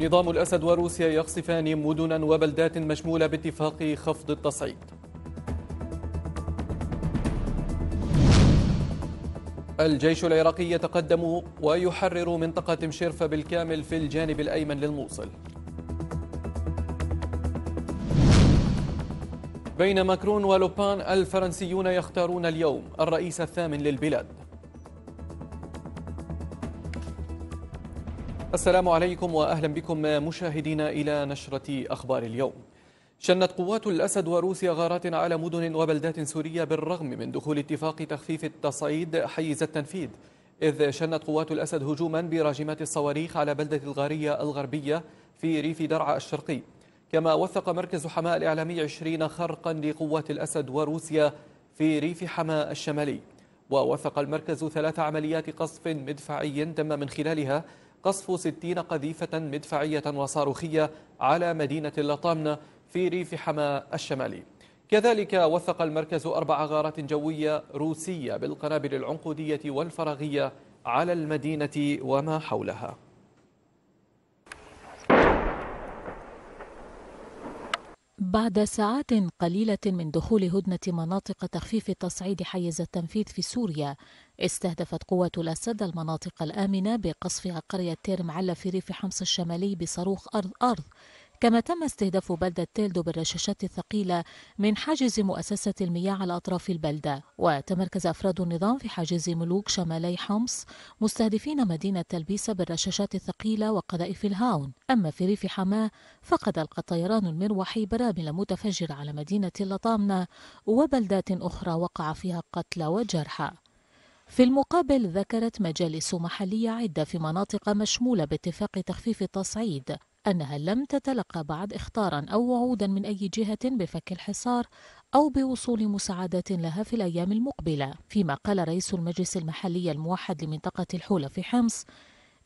نظام الأسد وروسيا يقصفان مدنا وبلدات مشمولة باتفاق خفض التصعيد الجيش العراقي يتقدم ويحرر منطقة مشرفة بالكامل في الجانب الأيمن للموصل بين ماكرون ولوبان الفرنسيون يختارون اليوم الرئيس الثامن للبلاد السلام عليكم واهلا بكم مشاهدينا الى نشره اخبار اليوم. شنت قوات الاسد وروسيا غارات على مدن وبلدات سوريه بالرغم من دخول اتفاق تخفيف التصعيد حيز التنفيذ، اذ شنت قوات الاسد هجوما براجمات الصواريخ على بلده الغاريه الغربيه في ريف درعا الشرقي. كما وثق مركز حماة الاعلامي 20 خرقا لقوات الاسد وروسيا في ريف حماة الشمالي. ووثق المركز ثلاث عمليات قصف مدفعي تم من خلالها قصف ستين قذيفة مدفعية وصاروخية على مدينة اللطامنة في ريف حماة الشمالي كذلك وثق المركز أربع غارات جوية روسية بالقنابل العنقودية والفراغية على المدينة وما حولها بعد ساعات قليلة من دخول هدنة مناطق تخفيف تصعيد حيز التنفيذ في سوريا استهدفت قوات الأسد المناطق الآمنة بقصفها قرية تيرم معلة في ريف حمص الشمالي بصاروخ أرض أرض كما تم استهداف بلدة تيلدو بالرشاشات الثقيلة من حاجز مؤسسة المياه على أطراف البلدة وتمركز أفراد النظام في حاجز ملوك شمالي حمص مستهدفين مدينة تلبيسة بالرشاشات الثقيلة وقذائف الهاون أما في ريف حماه فقد ألقى الطيران المروحي برامل متفجرة على مدينة اللطامنة وبلدات أخرى وقع فيها قتلى وجرحى في المقابل ذكرت مجالس محلية عدة في مناطق مشمولة باتفاق تخفيف التصعيد أنها لم تتلقى بعد إخطارا أو وعودا من أي جهة بفك الحصار أو بوصول مساعدات لها في الأيام المقبلة فيما قال رئيس المجلس المحلي الموحد لمنطقة الحولة في حمص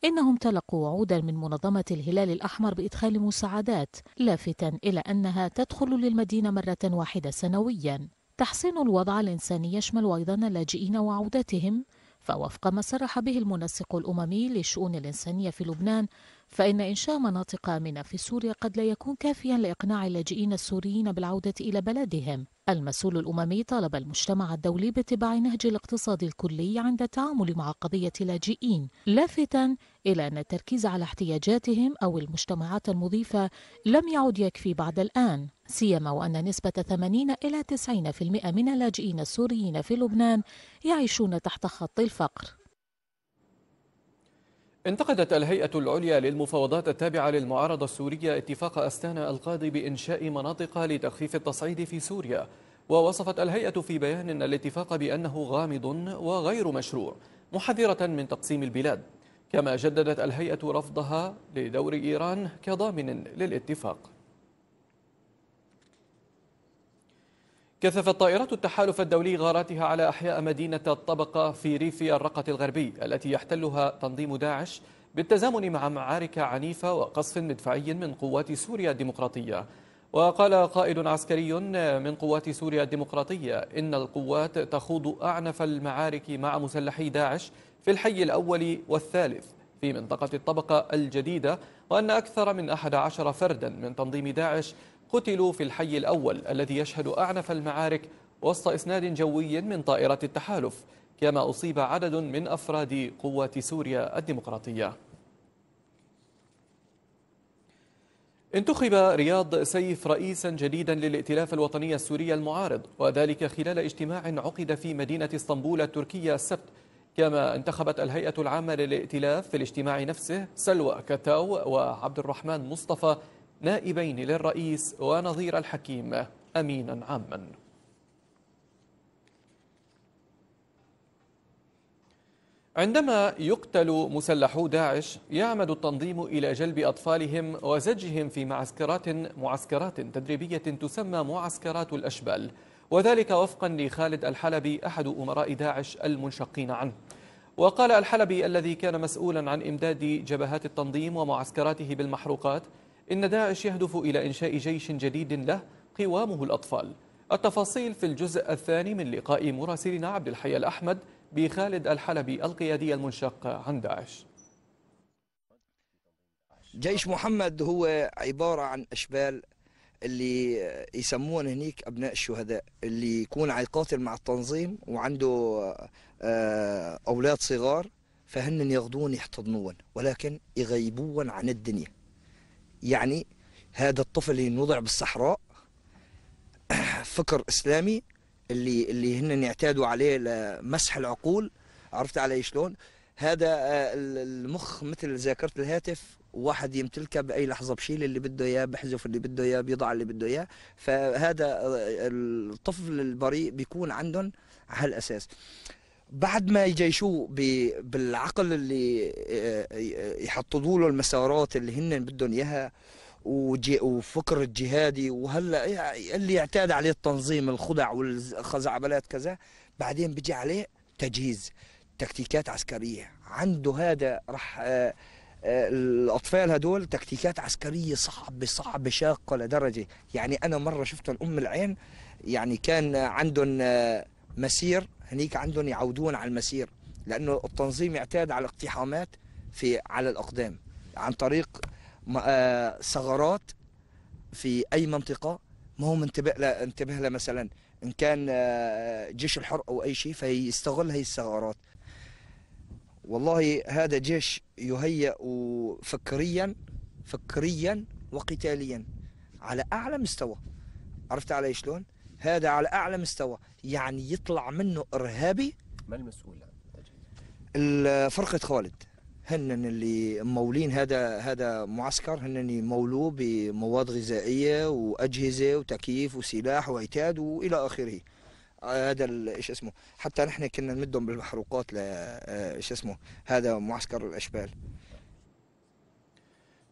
إنهم تلقوا وعودا من منظمة الهلال الأحمر بإدخال مساعدات لافتا إلى أنها تدخل للمدينة مرة واحدة سنويا تحسين الوضع الإنساني يشمل أيضا اللاجئين وعودتهم فوفق ما صرح به المنسق الأممي للشؤون الإنسانية في لبنان فإن إنشاء مناطق آمنة في سوريا قد لا يكون كافيا لإقناع اللاجئين السوريين بالعودة إلى بلدهم المسؤول الأممي طالب المجتمع الدولي باتباع نهج الاقتصاد الكلي عند التعامل مع قضية اللاجئين لافتا إلى أن التركيز على احتياجاتهم أو المجتمعات المضيفة لم يعد يكفي بعد الآن سيما وأن نسبة 80 إلى 90% من اللاجئين السوريين في لبنان يعيشون تحت خط الفقر انتقدت الهيئة العليا للمفاوضات التابعة للمعارضة السورية اتفاق أستانا القاضي بإنشاء مناطق لتخفيف التصعيد في سوريا ووصفت الهيئة في بيان الاتفاق بأنه غامض وغير مشروع محذرة من تقسيم البلاد كما جددت الهيئة رفضها لدور إيران كضامن للاتفاق كثفت طائرات التحالف الدولي غاراتها على أحياء مدينة الطبقة في ريف الرقة الغربي التي يحتلها تنظيم داعش بالتزامن مع معارك عنيفة وقصف مدفعي من قوات سوريا الديمقراطية وقال قائد عسكري من قوات سوريا الديمقراطية إن القوات تخوض أعنف المعارك مع مسلحي داعش في الحي الأول والثالث في منطقة الطبقة الجديدة وأن أكثر من 11 فردا من تنظيم داعش قتلوا في الحي الأول الذي يشهد أعنف المعارك وسط إسناد جوي من طائرة التحالف كما أصيب عدد من أفراد قوات سوريا الديمقراطية انتخب رياض سيف رئيسا جديدا للائتلاف الوطني السوري المعارض وذلك خلال اجتماع عقد في مدينة اسطنبول التركية السبت كما انتخبت الهيئة العامة للائتلاف في الاجتماع نفسه سلوى كتاو وعبد الرحمن مصطفى نائبين للرئيس ونظير الحكيم أمينا عاما عندما يقتل مسلحو داعش يعمد التنظيم إلى جلب أطفالهم وزجهم في معسكرات معسكرات تدريبية تسمى معسكرات الأشبال وذلك وفقا لخالد الحلبي أحد أمراء داعش المنشقين عنه وقال الحلبي الذي كان مسؤولا عن إمداد جبهات التنظيم ومعسكراته بالمحروقات إن داعش يهدف إلى إنشاء جيش جديد له قوامه الأطفال التفاصيل في الجزء الثاني من لقاء مراسلنا عبد الحي الأحمد بخالد الحلبي القيادي المنشق عن داعش جيش محمد هو عبارة عن أشبال اللي يسمون هنيك أبناء الشهداء اللي يكون عيقاتل مع التنظيم وعنده آه، أولاد صغار فهن ياخذون يحتضنون ولكن يغيبون عن الدنيا يعني هذا الطفل اللي نوضع بالصحراء فكر اسلامي اللي اللي هن يعتادوا عليه لمسح العقول عرفت علي شلون هذا آه، المخ مثل ذاكره الهاتف واحد يمتلكها باي لحظه بشيل اللي بده اياه بحذف اللي بده اياه بيضع اللي بده اياه فهذا آه، الطفل البريء بيكون عندهم على هالاساس بعد ما يجيشوا بالعقل اللي آه، يحطوا له المسارات اللي هن بدهم اياها وفكر الجهادي وهلا اللي اعتاد عليه التنظيم الخدع والخزعبلات كذا بعدين بيجي عليه تجهيز تكتيكات عسكريه عنده هذا راح آه، آه، الاطفال هدول تكتيكات عسكريه صعبه صعبه شاقه لدرجه يعني انا مره شفتهم ام العين يعني كان عندهم مسير هنيك عندهم يعودون على المسير لانه التنظيم اعتاد على اقتحامات في على الاقدام عن طريق آه، ثغرات في اي منطقه ما هو منتبه لها انتبه لها مثلا ان كان آه، جيش الحر او اي شيء فيستغل هي الثغرات والله هذا جيش يهيئ فكريا فكريا وقتاليا على اعلى مستوى عرفت علي شلون هذا على اعلى مستوى يعني يطلع منه ارهابي ما المسؤول عن فرقه خالد هن اللي مولين هذا هذا معسكر اللي مولوه بمواد غذائيه واجهزه وتكييف وسلاح وعتاد والى اخره هذا ايش اسمه حتى نحن كنا نمدهم بالمحروقات ل ايش اسمه هذا معسكر الاشبال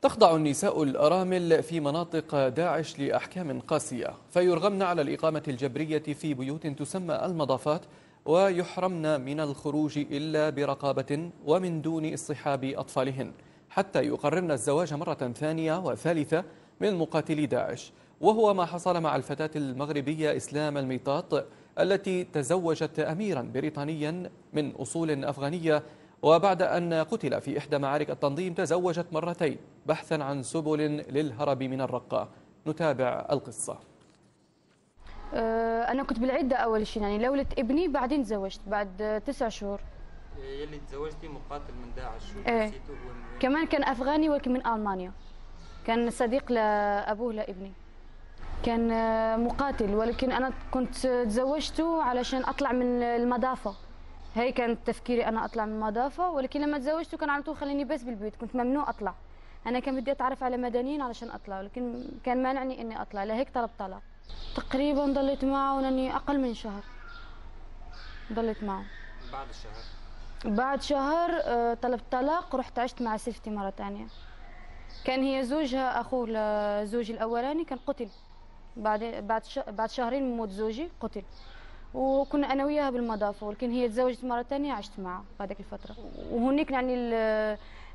تخضع النساء الأرامل في مناطق داعش لأحكام قاسية فيرغمن على الإقامة الجبرية في بيوت تسمى المضافات ويحرمن من الخروج إلا برقابة ومن دون اصطحاب أطفالهن حتى يقررن الزواج مرة ثانية وثالثة من مقاتلي داعش وهو ما حصل مع الفتاة المغربية إسلام الميطاط التي تزوجت أميرا بريطانيا من أصول أفغانية وبعد أن قتل في إحدى معارك التنظيم تزوجت مرتين بحثا عن سبل للهرب من الرقة نتابع القصة أه، أنا كنت بالعدة أول شيء يعني لولت ابني بعدين تزوجت بعد تسع شهور إيه، يلي تزوجتي مقاتل من داعش ايه. من... كمان كان أفغاني ولكن من ألمانيا كان صديق لأبوه لابني كان آه، مقاتل ولكن أنا كنت تزوجته علشان أطلع من المضافة هي كان تفكيري انا اطلع من المضافه ولكن لما تزوجت كان على طول خليني بس بالبيت كنت ممنوع اطلع انا كان بدي اتعرف على مدنيين علشان اطلع ولكن كان مانعني اني اطلع لهيك طلب طلع تقريبا ضليت معه لاني اقل من شهر ضليت معه بعد الشهر بعد شهر آه، طلبت طلاق ورحت عشت مع سيفتي مره ثانيه كان هي زوجها اخوه لزوجي الاولاني كان قتل بعد بعد بعد شهرين من موت زوجي قتل وكنا انا وياها بالمضافه ولكن هي تزوجت مره ثانيه عشت معها هذيك الفتره وهنيك يعني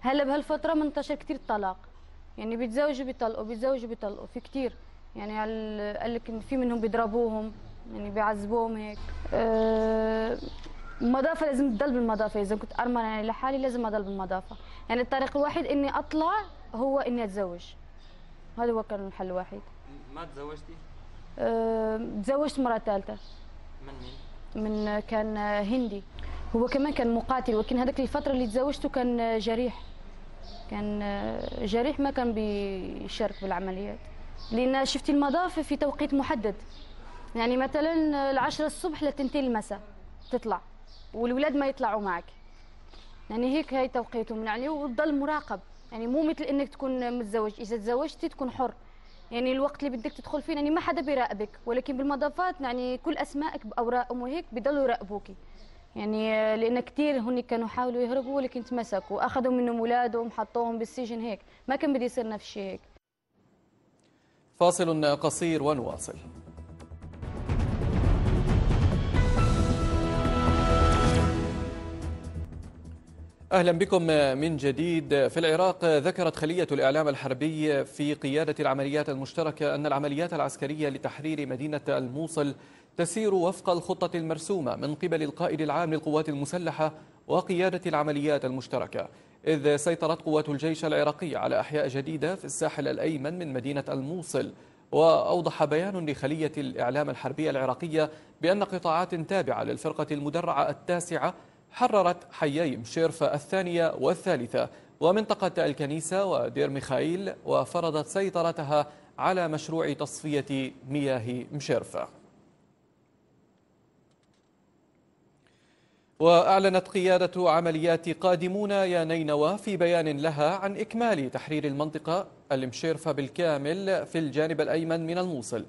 هلا بهالفتره منتشر كثير الطلاق يعني بيتزوجوا بيطلقوا بيتزوجوا بيطلقوا في كثير يعني قال لك في منهم بيضربوهم يعني بيعذبوهم هيك أه مضافه لازم تضل بالمضافه اذا كنت ارمل يعني لحالي لازم اضل بالمضافه يعني الطريق الوحيد اني اطلع هو اني اتزوج هذا هو كان الحل الوحيد ما تزوجتي؟ أه تزوجت مره ثالثه من كان هندي هو كمان كان مقاتل ولكن هذاك الفتره اللي تزوجته كان جريح كان جريح ما كان بيشارك بالعمليات لان شفتي المضافه في توقيت محدد يعني مثلا العشرة الصبح لتنتين المساء تطلع والولاد ما يطلعوا معك يعني هيك هاي توقيتهم عليه يعني وتضل مراقب يعني مو مثل انك تكون متزوج اذا تزوجتي تكون حر يعني الوقت اللي بدك تدخل فيه يعني ما حدا بيراقبك ولكن بالمضافات يعني كل اسمائك باوراقهم وهيك بضلوا يراقبوك يعني آه، لان كثير هن كانوا حاولوا يهربوا ولكن تمسكوا اخذوا منهم اولادهم حطوهم بالسجن هيك ما كان بده يصير نفس الشيء هيك فاصل قصير ونواصل أهلا بكم من جديد في العراق ذكرت خلية الإعلام الحربي في قيادة العمليات المشتركة أن العمليات العسكرية لتحرير مدينة الموصل تسير وفق الخطة المرسومة من قبل القائد العام للقوات المسلحة وقيادة العمليات المشتركة إذ سيطرت قوات الجيش العراقي على أحياء جديدة في الساحل الأيمن من مدينة الموصل وأوضح بيان لخلية الإعلام الحربية العراقية بأن قطاعات تابعة للفرقة المدرعة التاسعة حررت حيي مشيرفة الثانية والثالثة ومنطقة الكنيسة ودير ميخائيل وفرضت سيطرتها على مشروع تصفية مياه مشيرفة وأعلنت قيادة عمليات قادمون يا نينوى في بيان لها عن إكمال تحرير المنطقة المشيرفة بالكامل في الجانب الأيمن من الموصل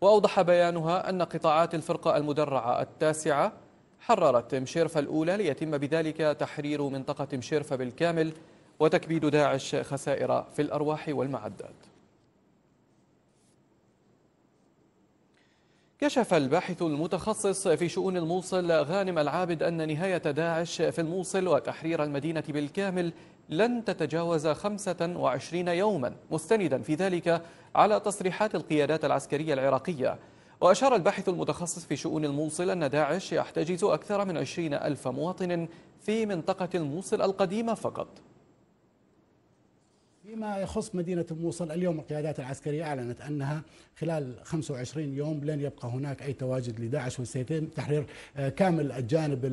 وأوضح بيانها أن قطاعات الفرقة المدرعة التاسعة حررت مشيرفة الأولى ليتم بذلك تحرير منطقة مشيرفة بالكامل وتكبيد داعش خسائر في الأرواح والمعدات كشف الباحث المتخصص في شؤون الموصل غانم العابد أن نهاية داعش في الموصل وتحرير المدينة بالكامل لن تتجاوز 25 يوما مستندا في ذلك على تصريحات القيادات العسكرية العراقية وأشار الباحث المتخصص في شؤون الموصل أن داعش يحتجز أكثر من 20 ألف مواطن في منطقة الموصل القديمة فقط فيما يخص مدينة الموصل اليوم القيادات العسكرية أعلنت أنها خلال 25 يوم لن يبقى هناك أي تواجد لداعش وسيتم تحرير آه، كامل الجانب آه،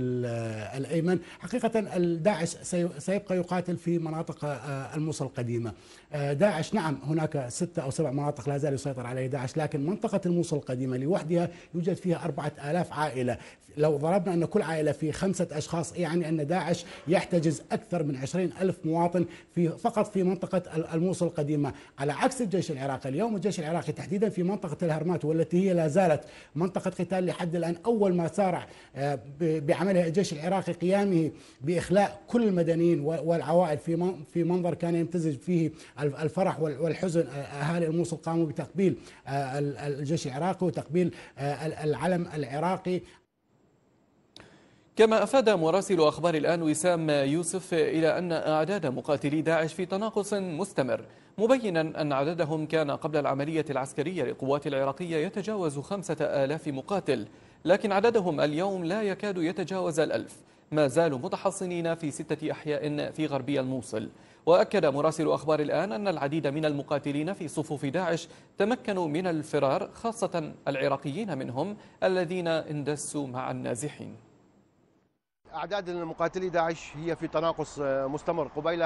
الأيمن حقيقة الداعش سيبقى يقاتل في مناطق آه، الموصل القديمة داعش نعم هناك ستة أو سبع مناطق لا زال يسيطر عليها داعش لكن منطقة الموصل القديمة لوحدها يوجد فيها أربعة آلاف عائلة لو ضربنا أن كل عائلة في خمسة أشخاص يعني أن داعش يحتجز أكثر من عشرين ألف مواطن في فقط في منطقة الموصل القديمة على عكس الجيش العراقي اليوم الجيش العراقي تحديدا في منطقة الهرمات والتي هي لا زالت منطقة قتال لحد الآن أول ما سارع آه، بعمله الجيش العراقي قيامه بإخلاء كل المدنيين والعوائل في في منظر كان يمتزج فيه الفرح والحزن آه، آه، أهالي الموصل قاموا بتقبيل الجيش العراقي وتقبيل العلم العراقي كما أفاد مراسل أخبار الآن وسام يوسف إلى أن أعداد مقاتلي داعش في تناقص مستمر مبينا أن عددهم كان قبل العملية العسكرية للقوات العراقية يتجاوز خمسة آلاف مقاتل لكن عددهم اليوم لا يكاد يتجاوز الألف ما زالوا متحصنين في ستة أحياء في غربي الموصل وأكد مراسل أخبار الآن أن العديد من المقاتلين في صفوف داعش تمكنوا من الفرار خاصة العراقيين منهم الذين اندسوا مع النازحين أعداد مقاتلي داعش هي في تناقص آه، مستمر قبيل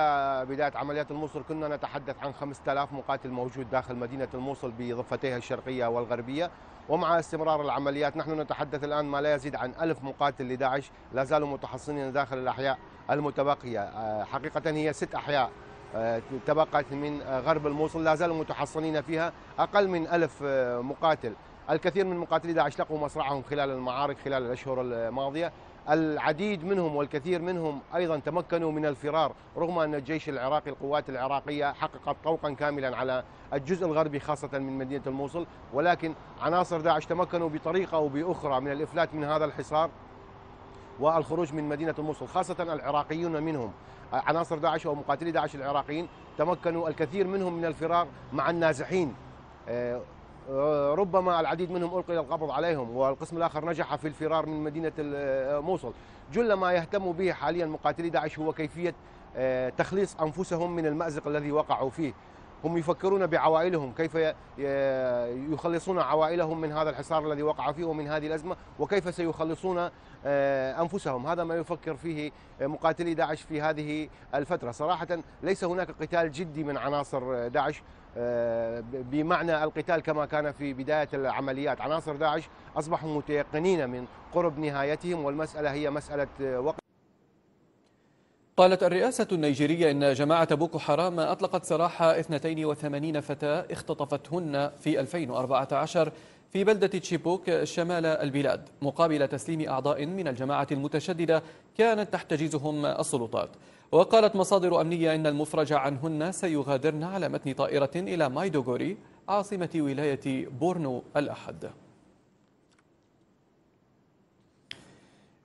بداية عمليات الموصل كنا نتحدث عن 5000 مقاتل موجود داخل مدينة الموصل بضفتيها الشرقية والغربية ومع استمرار العمليات نحن نتحدث الآن ما لا يزيد عن ألف مقاتل لداعش لا زالوا متحصنين داخل الأحياء المتبقية آه، حقيقة هي ست أحياء آه، تبقت من غرب الموصل لا زالوا متحصنين فيها أقل من ألف مقاتل الكثير من مقاتلي داعش لقوا مصرعهم خلال المعارك خلال الأشهر الماضية العديد منهم والكثير منهم أيضا تمكنوا من الفرار رغم أن الجيش العراقي القوات العراقية حققت طوقا كاملا على الجزء الغربي خاصة من مدينة الموصل ولكن عناصر داعش تمكنوا بطريقة أو بأخرى من الإفلات من هذا الحصار والخروج من مدينة الموصل خاصة العراقيون منهم عناصر داعش أو مقاتلي داعش العراقيين تمكنوا الكثير منهم من الفرار مع النازحين آه، ربما العديد منهم ألقي القبض عليهم والقسم الآخر نجح في الفرار من مدينة آه، موصل جل ما يهتم به حاليا مقاتلي داعش هو كيفية آه، تخليص أنفسهم من المأزق الذي وقعوا فيه هم يفكرون بعوائلهم كيف آه، يخلصون عوائلهم من هذا الحصار الذي وقع فيه ومن هذه الأزمة وكيف سيخلصون أنفسهم هذا ما يفكر فيه مقاتلي داعش في هذه الفترة صراحة ليس هناك قتال جدي من عناصر داعش بمعنى القتال كما كان في بداية العمليات عناصر داعش أصبحوا متيقنين من قرب نهايتهم والمسألة هي مسألة وقت قالت الرئاسة النيجيرية إن جماعة بوكو حرام أطلقت سراح 82 فتاة اختطفتهن في 2014 في بلدة تشيبوك شمال البلاد مقابل تسليم أعضاء من الجماعة المتشددة كانت تحتجزهم السلطات وقالت مصادر أمنية أن المفرج عنهن سيغادرن على متن طائرة إلى مايدوغوري عاصمة ولاية بورنو الأحد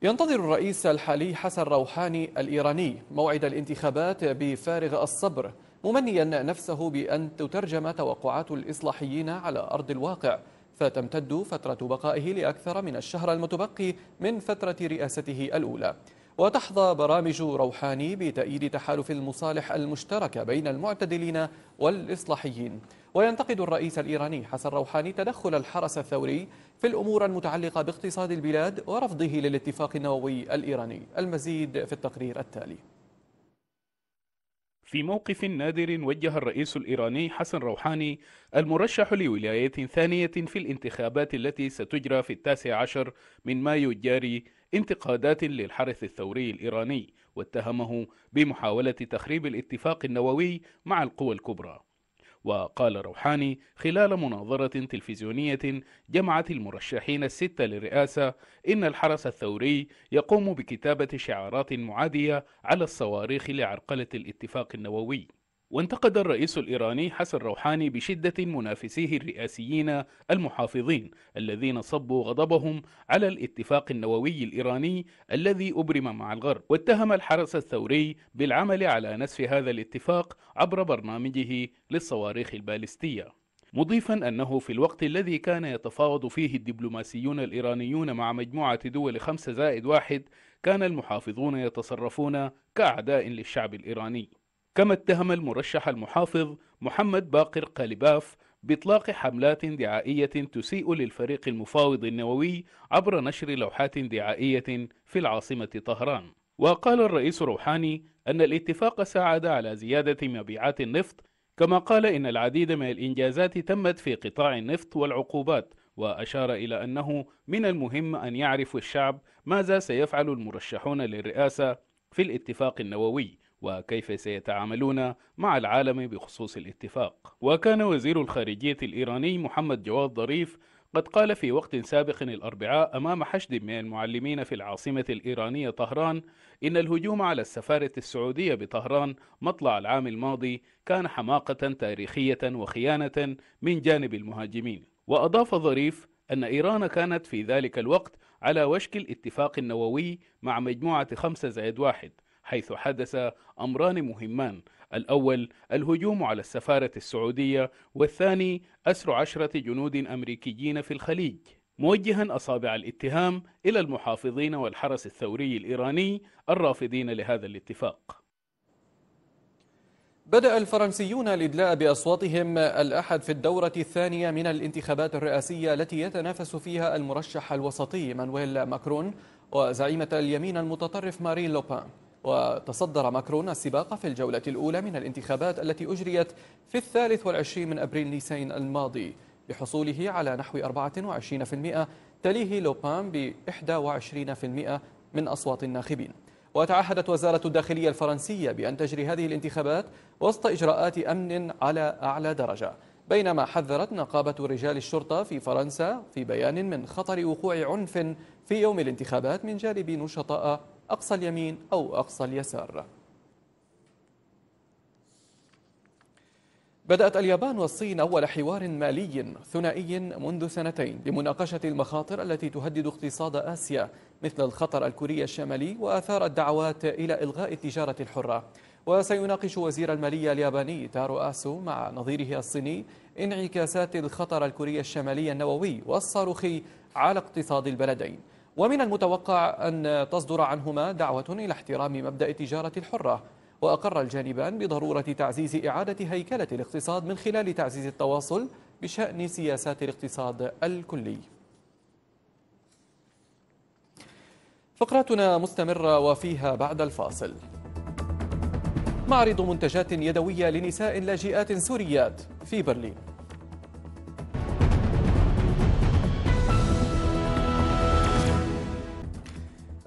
ينتظر الرئيس الحالي حسن روحاني الإيراني موعد الانتخابات بفارغ الصبر ممنيا نفسه بأن تترجم توقعات الإصلاحيين على أرض الواقع فتمتد فترة بقائه لأكثر من الشهر المتبقي من فترة رئاسته الأولى وتحظى برامج روحاني بتأييد تحالف المصالح المشتركة بين المعتدلين والإصلاحيين وينتقد الرئيس الإيراني حسن روحاني تدخل الحرس الثوري في الأمور المتعلقة باقتصاد البلاد ورفضه للاتفاق النووي الإيراني المزيد في التقرير التالي في موقف نادر وجه الرئيس الإيراني حسن روحاني المرشح لولاية ثانية في الانتخابات التي ستجرى في التاسع عشر من مايو الجاري انتقادات للحرس الثوري الإيراني واتهمه بمحاولة تخريب الاتفاق النووي مع القوى الكبرى وقال روحاني خلال مناظرة تلفزيونية جمعت المرشحين الستة للرئاسة إن الحرس الثوري يقوم بكتابة شعارات معادية على الصواريخ لعرقلة الاتفاق النووي وانتقد الرئيس الإيراني حسن روحاني بشدة منافسيه الرئاسيين المحافظين الذين صبوا غضبهم على الاتفاق النووي الإيراني الذي أبرم مع الغرب واتهم الحرس الثوري بالعمل على نسف هذا الاتفاق عبر برنامجه للصواريخ البالستية مضيفا أنه في الوقت الذي كان يتفاوض فيه الدبلوماسيون الإيرانيون مع مجموعة دول خمسة زائد واحد كان المحافظون يتصرفون كأعداء للشعب الإيراني كما اتهم المرشح المحافظ محمد باقر قالباف بإطلاق حملات دعائية تسيء للفريق المفاوض النووي عبر نشر لوحات دعائية في العاصمة طهران وقال الرئيس روحاني أن الاتفاق ساعد على زيادة مبيعات النفط كما قال إن العديد من الإنجازات تمت في قطاع النفط والعقوبات وأشار إلى أنه من المهم أن يعرف الشعب ماذا سيفعل المرشحون للرئاسة في الاتفاق النووي وكيف سيتعاملون مع العالم بخصوص الاتفاق وكان وزير الخارجية الإيراني محمد جواد ظريف قد قال في وقت سابق الأربعاء أمام حشد من المعلمين في العاصمة الإيرانية طهران إن الهجوم على السفارة السعودية بطهران مطلع العام الماضي كان حماقة تاريخية وخيانة من جانب المهاجمين وأضاف ظريف أن إيران كانت في ذلك الوقت على وشك الاتفاق النووي مع مجموعة خمسة زائد واحد حيث حدث أمران مهمان الأول الهجوم على السفارة السعودية والثاني أسر عشرة جنود أمريكيين في الخليج موجها أصابع الاتهام إلى المحافظين والحرس الثوري الإيراني الرافضين لهذا الاتفاق بدأ الفرنسيون الإدلاء بأصواتهم الأحد في الدورة الثانية من الانتخابات الرئاسية التي يتنافس فيها المرشح الوسطي مانويل ماكرون وزعيمة اليمين المتطرف مارين لوبان وتصدر ماكرون السباق في الجولة الأولى من الانتخابات التي أجريت في الثالث والعشرين من أبريل نيسان الماضي بحصوله على نحو 24% تليه لوبان ب 21% من أصوات الناخبين وتعهدت وزارة الداخلية الفرنسية بأن تجري هذه الانتخابات وسط إجراءات أمن على أعلى درجة بينما حذرت نقابة رجال الشرطة في فرنسا في بيان من خطر وقوع عنف في يوم الانتخابات من جانب نشطاء أقصى اليمين أو أقصى اليسار بدأت اليابان والصين أول حوار مالي ثنائي منذ سنتين لمناقشة المخاطر التي تهدد اقتصاد آسيا مثل الخطر الكوري الشمالي وآثار الدعوات إلى إلغاء التجارة الحرة وسيناقش وزير المالية الياباني تارو آسو مع نظيره الصيني انعكاسات الخطر الكوري الشمالي النووي والصاروخي على اقتصاد البلدين ومن المتوقع أن تصدر عنهما دعوة إلى احترام مبدأ التجارة الحرة وأقر الجانبان بضرورة تعزيز إعادة هيكلة الاقتصاد من خلال تعزيز التواصل بشأن سياسات الاقتصاد الكلي فقراتنا مستمرة وفيها بعد الفاصل معرض منتجات يدوية لنساء لاجئات سوريات في برلين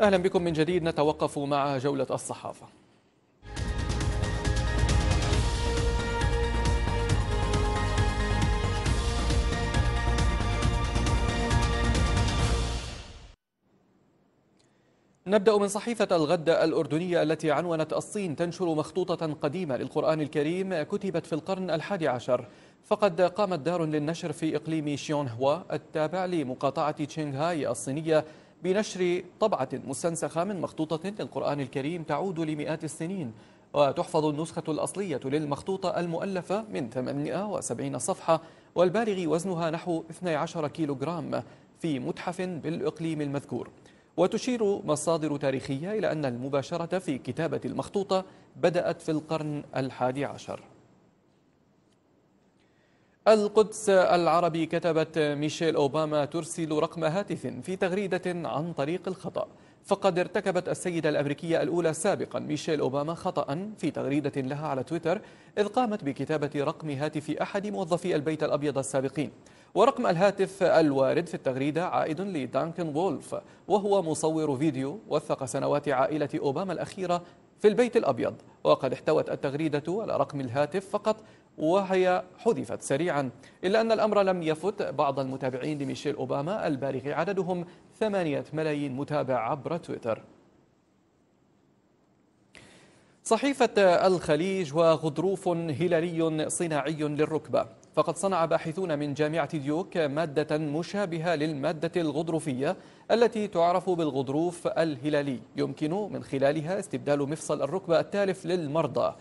أهلا بكم من جديد نتوقف مع جولة الصحافة نبدأ من صحيفة الغد الأردنية التي عنونت الصين تنشر مخطوطة قديمة للقرآن الكريم كتبت في القرن الحادي عشر فقد قامت دار للنشر في إقليم شيونهوا التابع لمقاطعة تشينغهاي الصينية بنشر طبعة مستنسخة من مخطوطة للقرآن الكريم تعود لمئات السنين وتحفظ النسخة الأصلية للمخطوطة المؤلفة من 870 صفحة والبالغ وزنها نحو 12 كيلوغرام في متحف بالإقليم المذكور وتشير مصادر تاريخية إلى أن المباشرة في كتابة المخطوطة بدأت في القرن الحادي عشر القدس العربي كتبت ميشيل أوباما ترسل رقم هاتف في تغريدة عن طريق الخطأ فقد ارتكبت السيدة الأمريكية الأولى سابقا ميشيل أوباما خطأ في تغريدة لها على تويتر إذ قامت بكتابة رقم هاتف أحد موظفي البيت الأبيض السابقين ورقم الهاتف الوارد في التغريدة عائد لدانكن وولف وهو مصور فيديو وثق سنوات عائلة أوباما الأخيرة في البيت الأبيض وقد احتوت التغريدة على رقم الهاتف فقط وهي حذفت سريعا إلا أن الأمر لم يفت بعض المتابعين لميشيل أوباما البالغ عددهم 8 ملايين متابع عبر تويتر صحيفة الخليج وغضروف هلالي صناعي للركبة فقد صنع باحثون من جامعة ديوك مادة مشابهة للمادة الغضروفية التي تعرف بالغضروف الهلالي يمكن من خلالها استبدال مفصل الركبة التالف للمرضى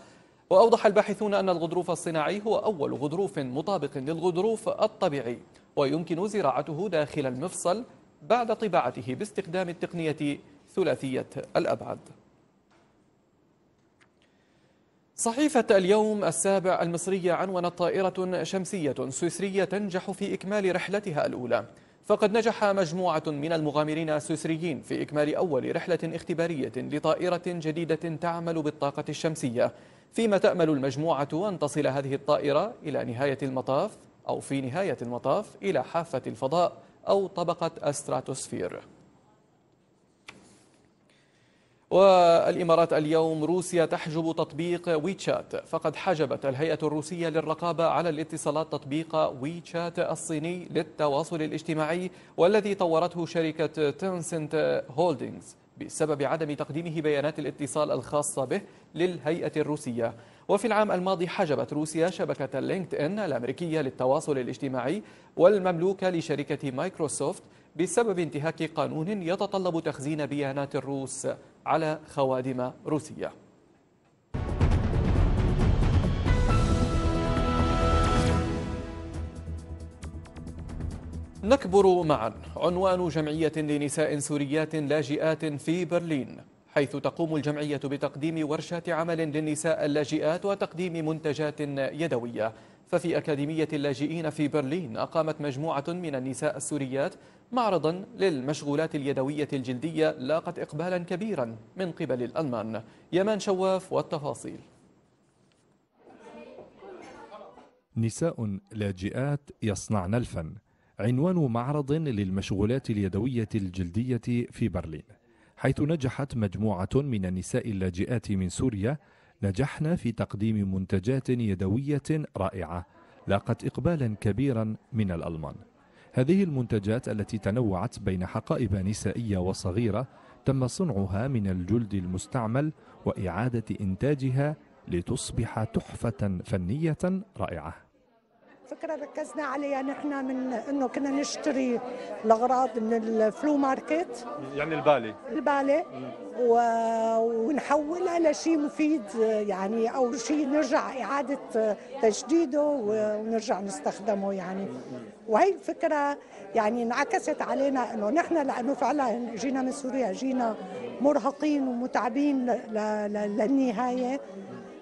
وأوضح الباحثون أن الغضروف الصناعي هو أول غضروف مطابق للغضروف الطبيعي ويمكن زراعته داخل المفصل بعد طباعته باستخدام التقنية ثلاثية الأبعاد صحيفة اليوم السابع المصرية عنونت طائرة شمسية سويسرية تنجح في إكمال رحلتها الأولى فقد نجح مجموعة من المغامرين السويسريين في إكمال أول رحلة اختبارية لطائرة جديدة تعمل بالطاقة الشمسية فيما تأمل المجموعة أن تصل هذه الطائرة إلى نهاية المطاف أو في نهاية المطاف إلى حافة الفضاء أو طبقة أستراتوسفير والإمارات اليوم روسيا تحجب تطبيق ويتشات فقد حجبت الهيئة الروسية للرقابة على الاتصالات تطبيق ويتشات الصيني للتواصل الاجتماعي والذي طورته شركة تنسنت هولدينغز بسبب عدم تقديمه بيانات الاتصال الخاصة به للهيئة الروسية وفي العام الماضي حجبت روسيا شبكة لينكد إن الأمريكية للتواصل الاجتماعي والمملوكة لشركة مايكروسوفت بسبب انتهاك قانون يتطلب تخزين بيانات الروس على خوادم روسيه نكبر معا عنوان جمعية لنساء سوريات لاجئات في برلين حيث تقوم الجمعية بتقديم ورشات عمل للنساء اللاجئات وتقديم منتجات يدوية ففي أكاديمية اللاجئين في برلين أقامت مجموعة من النساء السوريات معرضا للمشغولات اليدوية الجلدية لاقت إقبالا كبيرا من قبل الألمان يمان شواف والتفاصيل نساء لاجئات يصنعن الفن عنوان معرض للمشغولات اليدوية الجلدية في برلين حيث نجحت مجموعة من النساء اللاجئات من سوريا نجحنا في تقديم منتجات يدوية رائعة لاقت إقبالا كبيرا من الألمان هذه المنتجات التي تنوعت بين حقائب نسائية وصغيرة تم صنعها من الجلد المستعمل وإعادة إنتاجها لتصبح تحفة فنية رائعة فكره ركزنا عليها نحن من انه كنا نشتري الاغراض من الفلو ماركت يعني البالي البالي و... ونحولها لشيء مفيد يعني او شيء نرجع اعاده تجديده ونرجع نستخدمه يعني وهي الفكره يعني انعكست علينا انه نحن لانه فعلا جينا من سوريا جينا مرهقين ومتعبين ل... ل... للنهايه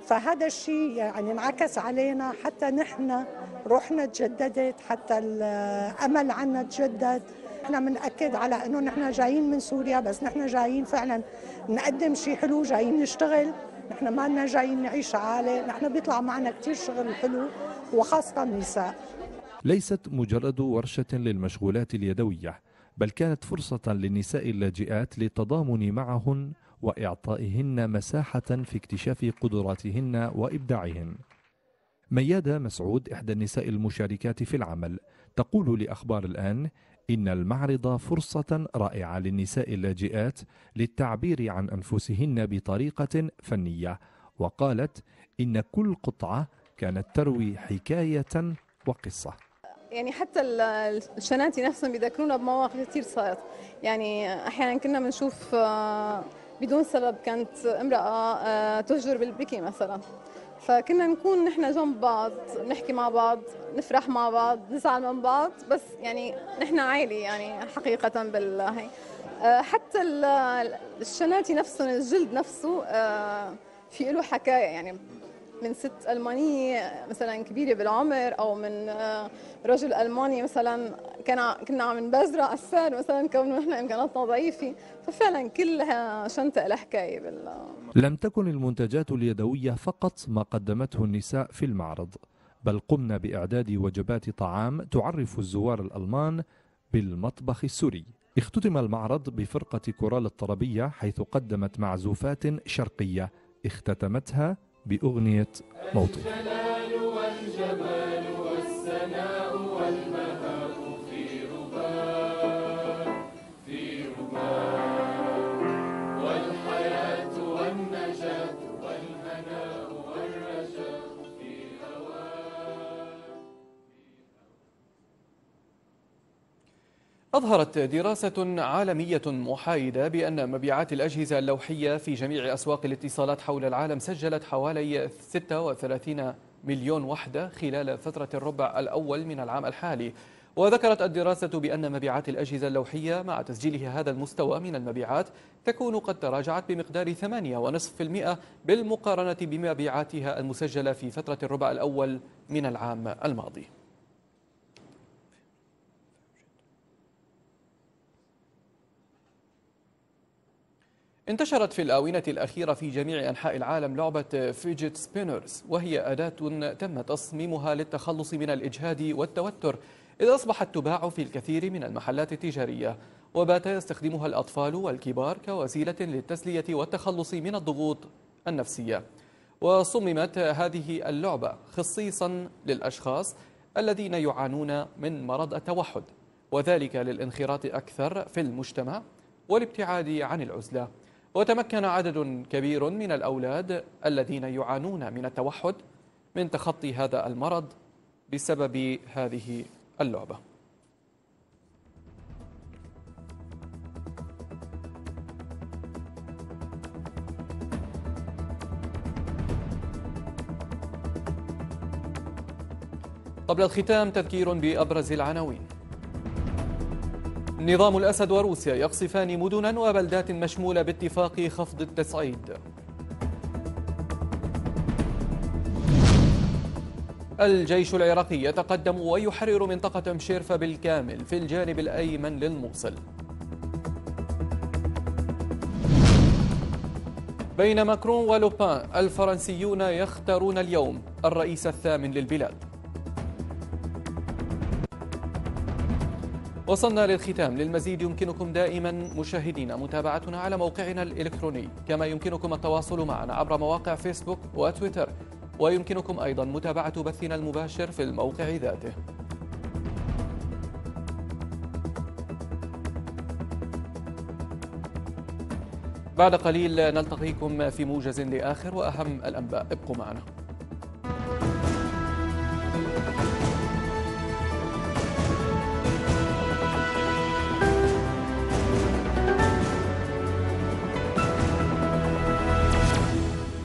فهذا الشيء يعني انعكس علينا حتى نحن روحنا تجددت حتى الامل عنا تجدد احنا بنأكد على انه نحن جايين من سوريا بس نحن جايين فعلا نقدم شيء حلو جايين نشتغل نحن ما لنا جايين نعيش عالي نحن بيطلع معنا كثير شغل حلو وخاصة النساء ليست مجرد ورشة للمشغولات اليدوية بل كانت فرصة للنساء اللاجئات للتضامن معهن وإعطائهن مساحة في اكتشاف قدراتهن وإبداعهن ميادة مسعود إحدى النساء المشاركات في العمل تقول لأخبار الآن إن المعرض فرصة رائعة للنساء اللاجئات للتعبير عن أنفسهن بطريقة فنية وقالت إن كل قطعة كانت تروي حكاية وقصة يعني حتى الشناتي نفسهم بيذكرونا بمواقف كثير صارت يعني احيانا كنا بنشوف آه، بدون سبب كانت امراه آه، تهجر بالبكي مثلا فكنا نكون نحن جنب بعض نحكي مع بعض نفرح مع بعض نزعل من بعض بس يعني نحن عائلة يعني حقيقة بالله آه، حتى الشناتي نفسه الجلد نفسه آه، في له حكاية يعني من ست ألمانية مثلا كبيرة بالعمر أو من آه، رجل ألماني مثلا كان كنا عم نبزرع السعر مثلا كونه نحن إمكاناتنا ضعيفة ففعلا كلها شنطة لها حكاية بال آه. لم تكن المنتجات اليدوية فقط ما قدمته النساء في المعرض بل قمنا بإعداد وجبات طعام تعرف الزوار الألمان بالمطبخ السوري اختتم المعرض بفرقة كورال الطربية حيث قدمت معزوفات شرقية اختتمتها بأغنية موطن الجلال والجمال والسناء أظهرت دراسة عالمية محايدة بأن مبيعات الأجهزة اللوحية في جميع أسواق الاتصالات حول العالم سجلت حوالي 36 مليون وحدة خلال فترة الربع الأول من العام الحالي وذكرت الدراسة بأن مبيعات الأجهزة اللوحية مع تسجيلها هذا المستوى من المبيعات تكون قد تراجعت بمقدار 8.5% بالمقارنة بمبيعاتها المسجلة في فترة الربع الأول من العام الماضي انتشرت في الآونة الأخيرة في جميع أنحاء العالم لعبة فيجيت سبينرز وهي أداة تم تصميمها للتخلص من الإجهاد والتوتر إذ أصبحت تباع في الكثير من المحلات التجارية وبات يستخدمها الأطفال والكبار كوسيلة للتسلية والتخلص من الضغوط النفسية وصممت هذه اللعبة خصيصا للأشخاص الذين يعانون من مرض التوحد وذلك للانخراط أكثر في المجتمع والابتعاد عن العزلة وتمكن عدد كبير من الأولاد الذين يعانون من التوحد من تخطي هذا المرض بسبب هذه اللعبة قبل الختام تذكير بأبرز العناوين نظام الأسد وروسيا يقصفان مدنا وبلدات مشمولة باتفاق خفض التصعيد الجيش العراقي يتقدم ويحرر منطقة مشيرفة بالكامل في الجانب الأيمن للموصل بين ماكرون ولوبان الفرنسيون يختارون اليوم الرئيس الثامن للبلاد وصلنا للختام للمزيد يمكنكم دائما مشاهدينا متابعتنا على موقعنا الإلكتروني كما يمكنكم التواصل معنا عبر مواقع فيسبوك وتويتر ويمكنكم أيضا متابعة بثنا المباشر في الموقع ذاته بعد قليل نلتقيكم في موجز لآخر وأهم الأنباء ابقوا معنا